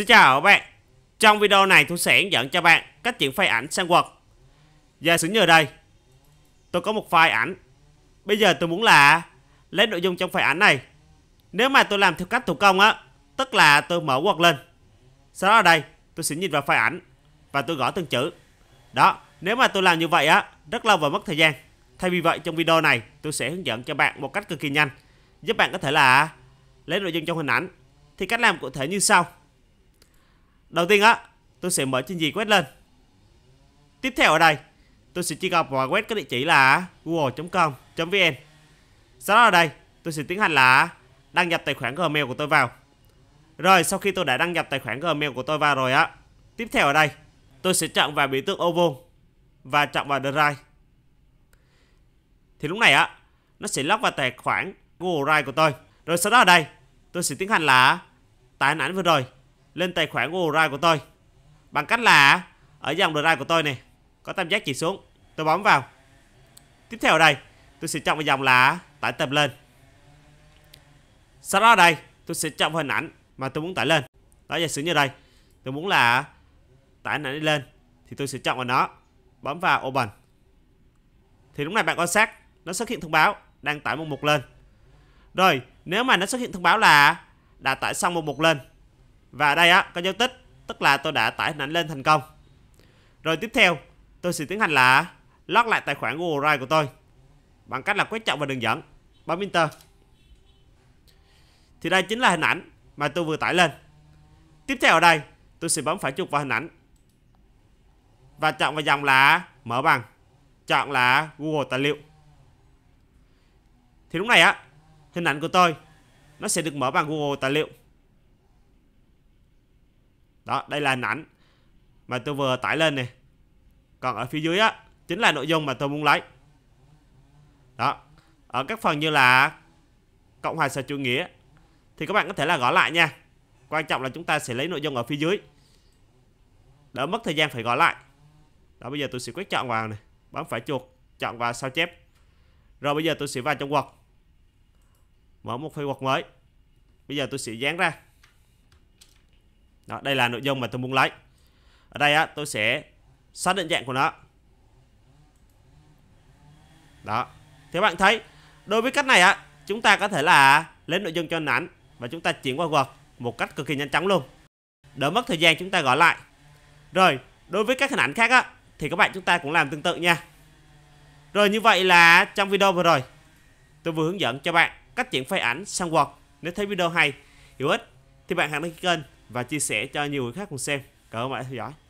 Xin chào các bạn Trong video này tôi sẽ hướng dẫn cho bạn cách chuyển file ảnh sang Word giả sử như ở đây Tôi có một file ảnh Bây giờ tôi muốn là lấy nội dung trong file ảnh này Nếu mà tôi làm theo cách thủ công á Tức là tôi mở Word lên Sau đó ở đây tôi sẽ nhìn vào file ảnh Và tôi gõ từng chữ Đó nếu mà tôi làm như vậy á Rất lâu và mất thời gian Thay vì vậy trong video này tôi sẽ hướng dẫn cho bạn một cách cực kỳ nhanh Giúp bạn có thể là lấy nội dung trong hình ảnh Thì cách làm cụ thể như sau Đầu tiên á, tôi sẽ mở trình duyệt web lên. Tiếp theo ở đây, tôi sẽ truy cập vào web có địa chỉ là google.com.vn. Sau đó ở đây, tôi sẽ tiến hành là đăng nhập tài khoản Gmail của tôi vào. Rồi sau khi tôi đã đăng nhập tài khoản Gmail của tôi vào rồi á, tiếp theo ở đây, tôi sẽ chọn vào biểu tượng ô vuông và chọn vào Drive. Thì lúc này á, nó sẽ lắp vào tài khoản Google Drive của tôi. Rồi sau đó ở đây, tôi sẽ tiến hành là tải ảnh vừa rồi lên tài khoản của Rai của tôi bằng cách là ở dòng Rai của tôi này có tam giác chỉ xuống tôi bấm vào tiếp theo ở đây tôi sẽ chọn vào dòng là tải tập lên sau đó ở đây tôi sẽ chọn hình ảnh mà tôi muốn tải lên đó giả sử như đây tôi muốn là tải hình ảnh lên thì tôi sẽ chọn vào nó bấm vào open thì lúc này bạn quan sát nó xuất hiện thông báo đang tải một mục lên rồi nếu mà nó xuất hiện thông báo là đã tải xong một mục lên và đây á, có dấu tích, tức là tôi đã tải hình ảnh lên thành công. Rồi tiếp theo, tôi sẽ tiến hành là lót lại tài khoản Google Drive của tôi bằng cách là quét chọn và đường dẫn, bấm Enter. Thì đây chính là hình ảnh mà tôi vừa tải lên. Tiếp theo ở đây, tôi sẽ bấm phải chuột vào hình ảnh và chọn vào dòng là mở bằng, chọn là Google tài liệu. Thì lúc này á, hình ảnh của tôi nó sẽ được mở bằng Google tài liệu đó đây là hình ảnh mà tôi vừa tải lên này còn ở phía dưới á chính là nội dung mà tôi muốn lấy đó ở các phần như là cộng hòa xã chủ nghĩa thì các bạn có thể là gõ lại nha quan trọng là chúng ta sẽ lấy nội dung ở phía dưới đỡ mất thời gian phải gõ lại đó bây giờ tôi sẽ quét chọn vào này bấm phải chuột chọn vào sao chép rồi bây giờ tôi sẽ vào trong quật mở một file quật mới bây giờ tôi sẽ dán ra đó đây là nội dung mà tôi muốn lấy ở đây á tôi sẽ xác định dạng của nó đó thì bạn thấy đối với cách này á chúng ta có thể là lấy nội dung cho ảnh và chúng ta chuyển qua Word một cách cực kỳ nhanh chóng luôn đỡ mất thời gian chúng ta gọi lại rồi đối với các hình ảnh khác á thì các bạn chúng ta cũng làm tương tự nha rồi như vậy là trong video vừa rồi tôi vừa hướng dẫn cho bạn cách chuyển file ảnh sang Word nếu thấy video hay hữu ích thì bạn hãy đăng ký kênh và chia sẻ cho nhiều người khác cùng xem. Cảm ơn bạn đã theo dõi.